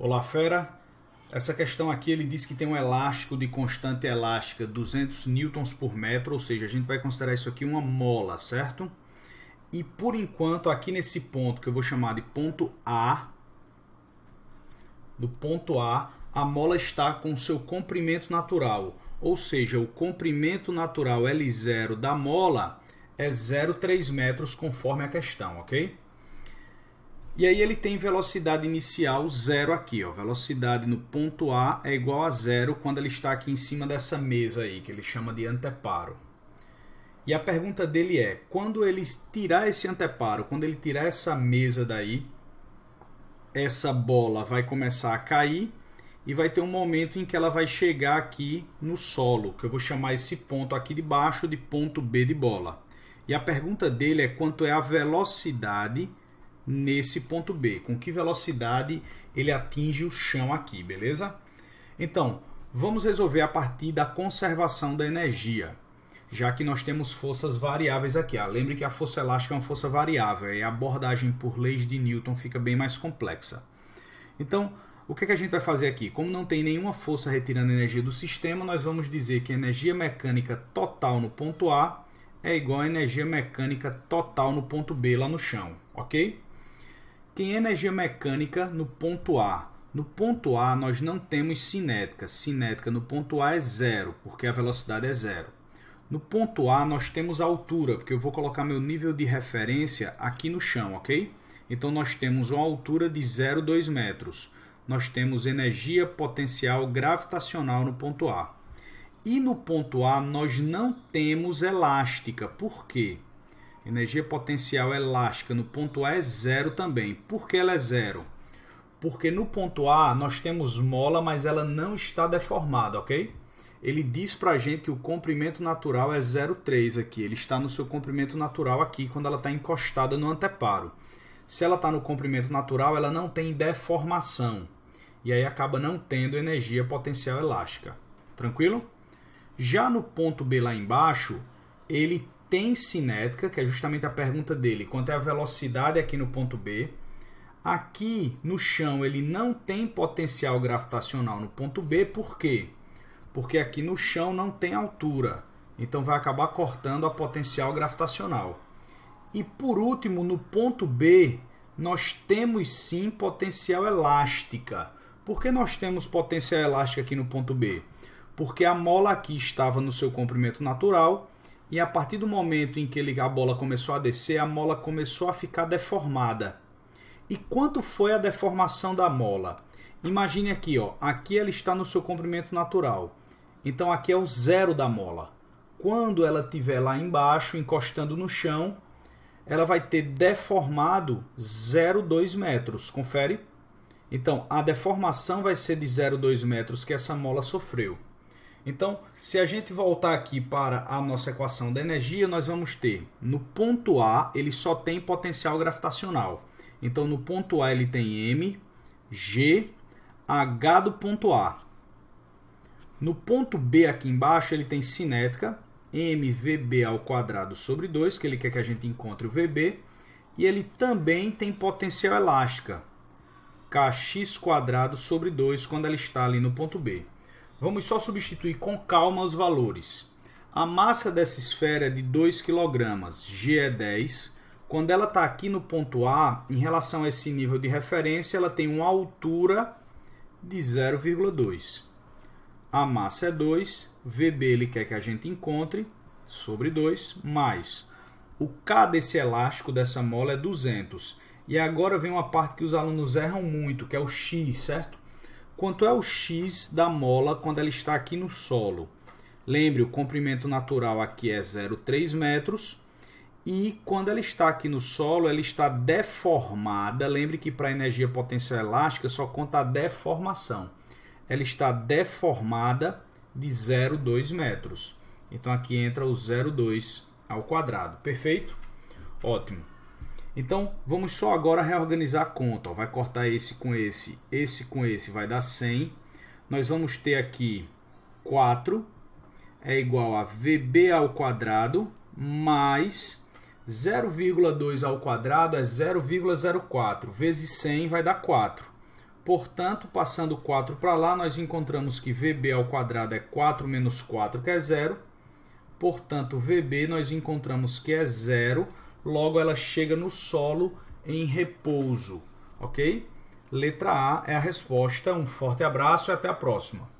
Olá, fera. Essa questão aqui ele diz que tem um elástico de constante elástica 200 newtons por metro, ou seja, a gente vai considerar isso aqui uma mola, certo? E por enquanto, aqui nesse ponto que eu vou chamar de ponto A, do ponto A, a mola está com seu comprimento natural, ou seja, o comprimento natural L0 da mola é 0,3 metros conforme a questão, ok? E aí ele tem velocidade inicial zero aqui, ó. Velocidade no ponto A é igual a zero quando ele está aqui em cima dessa mesa aí, que ele chama de anteparo. E a pergunta dele é, quando ele tirar esse anteparo, quando ele tirar essa mesa daí, essa bola vai começar a cair e vai ter um momento em que ela vai chegar aqui no solo, que eu vou chamar esse ponto aqui de baixo de ponto B de bola. E a pergunta dele é quanto é a velocidade nesse ponto B, com que velocidade ele atinge o chão aqui, beleza? Então, vamos resolver a partir da conservação da energia, já que nós temos forças variáveis aqui. Ah, lembre que a força elástica é uma força variável e a abordagem por leis de Newton fica bem mais complexa. Então, o que, é que a gente vai fazer aqui? Como não tem nenhuma força retirando energia do sistema, nós vamos dizer que a energia mecânica total no ponto A é igual à energia mecânica total no ponto B lá no chão, ok? Tem energia mecânica no ponto A. No ponto A nós não temos cinética. Cinética no ponto A é zero, porque a velocidade é zero. No ponto A nós temos altura, porque eu vou colocar meu nível de referência aqui no chão, ok? Então nós temos uma altura de 0,2 metros. Nós temos energia potencial gravitacional no ponto A. E no ponto A nós não temos elástica. Por quê? Energia potencial elástica no ponto A é zero também. Por que ela é zero? Porque no ponto A nós temos mola, mas ela não está deformada, ok? Ele diz para a gente que o comprimento natural é 0,3 aqui. Ele está no seu comprimento natural aqui, quando ela está encostada no anteparo. Se ela está no comprimento natural, ela não tem deformação. E aí acaba não tendo energia potencial elástica. Tranquilo? Já no ponto B lá embaixo, ele tem cinética, que é justamente a pergunta dele, quanto é a velocidade aqui no ponto B. Aqui no chão ele não tem potencial gravitacional no ponto B, por quê? Porque aqui no chão não tem altura, então vai acabar cortando a potencial gravitacional. E por último, no ponto B, nós temos sim potencial elástica. Por que nós temos potencial elástica aqui no ponto B? Porque a mola aqui estava no seu comprimento natural e a partir do momento em que ele, a bola começou a descer, a mola começou a ficar deformada. E quanto foi a deformação da mola? Imagine aqui, ó, aqui ela está no seu comprimento natural. Então aqui é o zero da mola. Quando ela estiver lá embaixo, encostando no chão, ela vai ter deformado 0,2 metros. Confere? Então a deformação vai ser de 0,2 metros que essa mola sofreu. Então, se a gente voltar aqui para a nossa equação da energia, nós vamos ter no ponto A, ele só tem potencial gravitacional. Então, no ponto A ele tem M, G, H do ponto A. No ponto B aqui embaixo, ele tem cinética, mvb ao quadrado sobre 2, que ele quer que a gente encontre o vb, e ele também tem potencial elástica, kx quadrado sobre 2, quando ela está ali no ponto B. Vamos só substituir com calma os valores. A massa dessa esfera é de 2 kg, G é 10. Quando ela está aqui no ponto A, em relação a esse nível de referência, ela tem uma altura de 0,2. A massa é 2, VB ele quer que a gente encontre sobre 2, mais o K desse elástico dessa mola é 200. E agora vem uma parte que os alunos erram muito, que é o X, certo? Quanto é o x da mola quando ela está aqui no solo? Lembre, o comprimento natural aqui é 0,3 metros. E quando ela está aqui no solo, ela está deformada. Lembre que para a energia potencial elástica só conta a deformação. Ela está deformada de 0,2 metros. Então aqui entra o 0,2 ao quadrado. Perfeito? Ótimo. Então, vamos só agora reorganizar a conta. Ó. Vai cortar esse com esse, esse com esse, vai dar 100. Nós vamos ter aqui 4 é igual a VB ao quadrado mais 0,2 ao quadrado é 0,04 vezes 100 vai dar 4. Portanto, passando 4 para lá, nós encontramos que VB ao quadrado é 4 menos 4, que é 0. Portanto, VB nós encontramos que é 0 logo ela chega no solo em repouso, ok? Letra A é a resposta. Um forte abraço e até a próxima.